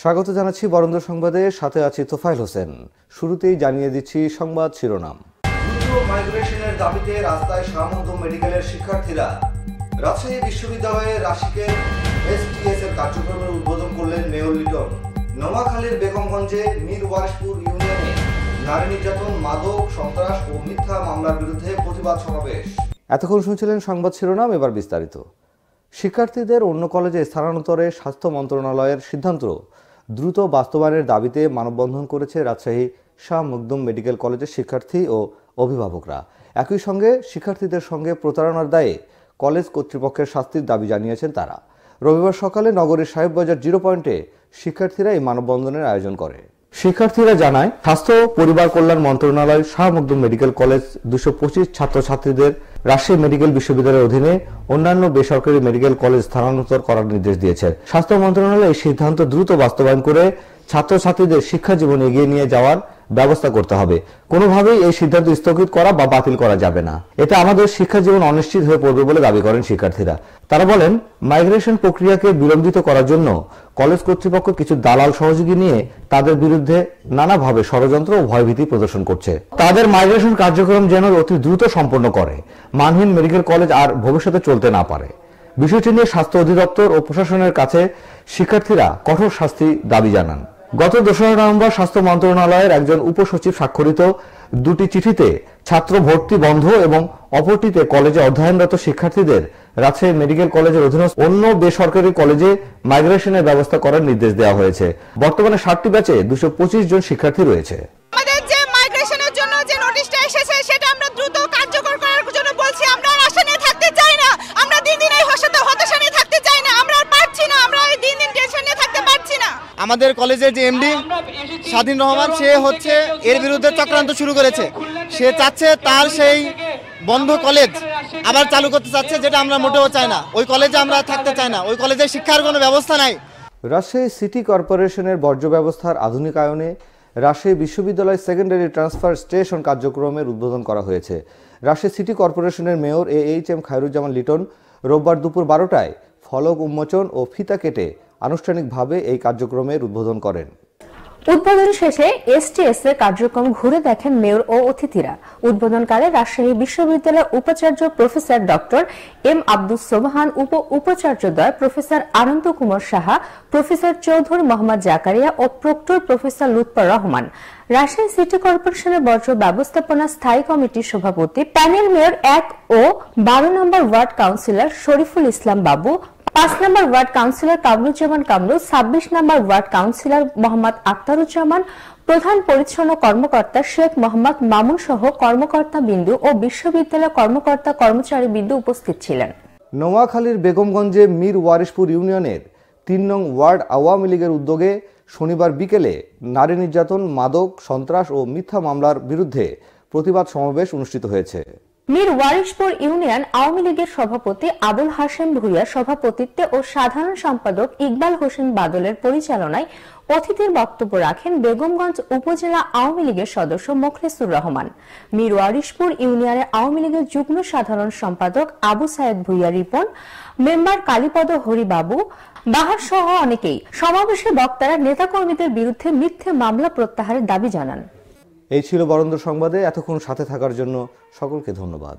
স্বাগত জানাচ্ছি বরেন্দ্র সংবাদে সাথে আছি তোফাইল হোসেন শুরুতেই জানিয়ে দিচ্ছি সংবাদ শিরোনাম মাইগ্রেশনের দাবিতে রাস্তায় মেডিকেলের শিক্ষার্থীরা রাজশাহী বিশ্ববিদ্যালয়ে রাশিকের এসটিএস এর কার্যক্রমের উদ্বোধন করলেন মেয়র লিটন নোয়াখালীর বেগমগঞ্জে মীর ওয়ারিশপুর ইউনিয়নে নারী নির্যাতন মাদক সন্ত্রাস ও মিথ্যা মামলার বিরুদ্ধে প্রতিবাদ সমাবেশ এতক্ষণ শুনছিলেন সংবাদ শিরোনাম এবার বিস্তারিত শিক্ষার্থীদের অন্য কলেজে স্থানান্তরে স্বাস্থ্য মন্ত্রণালয়ের সিদ্ধান্ত দ্রুত বাস্তবায়নের দাবিতে মানববন্ধন করেছে রাজশাহী শাহ মুকদুম মেডিকেল কলেজের শিক্ষার্থী ও অভিভাবকরা একই সঙ্গে শিক্ষার্থীদের সঙ্গে প্রতারণার দায়ে কলেজ কর্তৃপক্ষের শাস্তির দাবি জানিয়েছেন তারা রবিবার সকালে নগরীর সাহেববাজার জিরো পয়েন্টে শিক্ষার্থীরা এই মানববন্ধনের আয়োজন করে শিক্ষার্থীরা জানায় স্বাস্থ্য পরিবার কল্যাণ মন্ত্রণালয় শাহমকদুম মেডিকেল কলেজ দুশো পঁচিশ ছাত্রছাত্রীদের রাজশাহী মেডিকেল বিশ্ববিদ্যালয়ের অধীনে অন্যান্য বেসরকারি মেডিকেল কলেজ স্থানান্তর করার নির্দেশ দিয়েছে স্বাস্থ্য মন্ত্রণালয় এই সিদ্ধান্ত দ্রুত বাস্তবায়ন করে ছাত্রছাত্রীদের শিক্ষা জীবন এগিয়ে নিয়ে যাওয়ার ব্যবস্থা করতে হবে কোনোভাবেই এই সিদ্ধান্ত স্থগিত করা বা বাতিল করা যাবে না এতে আমাদের শিক্ষা জীবন অনিশ্চিত হয়ে পড়বে বলে দাবি করেন শিক্ষার্থীরা তারা বলেন মাইগ্রেশন প্রক্রিয়াকে বিলম্বিত করার জন্য কলেজ কর্তৃপক্ষ কিছু দালাল সহযোগী নিয়ে তাদের বিরুদ্ধে নানাভাবে ষড়যন্ত্র ও ভয়ভীতি প্রদর্শন করছে তাদের মাইগ্রেশন কার্যক্রম যেন অতি দ্রুত সম্পন্ন করে মানহীন মেডিকেল কলেজ আর ভবিষ্যতে চলতে না পারে বিষয়টি নিয়ে স্বাস্থ্য অধিদপ্তর ও প্রশাসনের কাছে শিক্ষার্থীরা কঠোর শাস্তি দাবি জানান গত দোসরা নভেম্বর স্বাস্থ্য মন্ত্রণালয়ের একজন উপসচিব স্বাক্ষরিত দুটি চিঠিতে ছাত্র ভর্তি বন্ধ এবং অপরটিতে কলেজে অধ্যয়নরত শিক্ষার্থীদের রাজশাহী মেডিকেল কলেজের অধীনস্থ অন্য বেসরকারি কলেজে মাইগ্রেশনের ব্যবস্থা করার নির্দেশ দেওয়া হয়েছে বর্তমানে ষাটটি ব্যাচে দুশো জন শিক্ষার্থী রয়েছে আমাদের কলেজের যে এমডি স্বাধীন রহমান সে হচ্ছে এর বিরুদ্ধে চক্রান্ত শুরু করেছে সে চাচ্ছে তার সেই বন্ধ কলেজ আবার চালু করতে চাচ্ছে যেটা আমরা মোটেও চাই না ওই কলেজে আমরা থাকতে চাই না ওই কলেজে শিক্ষার কোনো ব্যবস্থা নাই রাজশাহী সিটি কর্পোরেশনের বর্জ্য ব্যবস্থার আধুনিকায়নে রাজশাহী বিশ্ববিদ্যালয় সেকেন্ডারি ট্রান্সফার স্টেশন কার্যক্রমের উদ্বোধন করা হয়েছে রাজশাহী সিটি কর্পোরেশনের mayor A H M Khairuzzaman Liton রোববার দুপুর বারোটায় ফলক উন্মোচন ও ফিতা কেটে আনুষ্ঠানিকভাবে এই কার্যক্রমের উদ্বোধন করেন উদ্বোধন শেষে এসটিএস এর কার্যক্রম ঘুরে দেখেন মেয়র ও অতিথিরা উদ্বোধনকালে রাজশাহী বিশ্ববিদ্যালয়ের উপাচার্য professor doctor M Abdul Sobhan উপ উপাচার্যদ্বয় প্রফেসর আনন্দ কুমার সাহা প্রফেসর চৌধুরী মোহাম্মদ জাকারিয়া ও proctor professor Lutfor Rahman Rajshahi city কর্পোরেশনের বর্জ্য ব্যবস্থাপনা স্থায়ী কমিটির সভাপতি প্যানেল মেয়র এক ও বারো number ward councillor Shariful Islam Babu পাঁচ number ward councillor Kamruzzaman Kamru ছাব্বিশ number ward councillor Mohammad Aktaruzzaman প্রধান পরিচ্ছন্ন কর্মকর্তা শেখ মোহাম্মদ মামুন সহ কর্মকর্তা বিন্দু ও বিশ্ববিদ্যালয় কর্মকর্তা কর্মচারী বিন্দু উপস্থিত ছিলেন নোয়াখালীর বেগমগঞ্জে মীর ওয়ারিশপুর ইউনিয়নের তিন নং ওয়ার্ড আওয়ামী লীগের উদ্যোগে শনিবার বিকেলে নারী নির্যাতন মাদক সন্ত্রাস ও মিথ্যা মামলার বিরুদ্ধে প্রতিবাদ সমাবেশ অনুষ্ঠিত হয়েছে মীর ওয়ারিশপুর ইউনিয়ন আওয়ামী লীগের সভাপতি আবুল হাসেম ভুইয়ার সভাপতিত্বে ও সাধারণ সম্পাদক ইকবাল হোসেন বাদলের পরিচালনায় অতিথির বক্তব্য রাখেন বেগমগঞ্জ উপজেলা আওয়ামী লীগের সদস্য মোখলেসুর রহমান মীর ওয়ারিশপুর ইউনিয়নে আওয়ামী লীগের যুগ্ম সাধারণ সম্পাদক আবু সায়েদ ভুইয়া রিপন মেম্বার কালীপদ হরিবাবু বাহার সহ অনেকেই সমাবেশে বক্তারা নেতাকর্মীদের বিরুদ্ধে মিথ্যে মামলা প্রত্যাহারের দাবি জানান এই ছিল বরেন্দ্র সংবাদে এতক্ষণ সাথে থাকার জন্য সকলকে ধন্যবাদ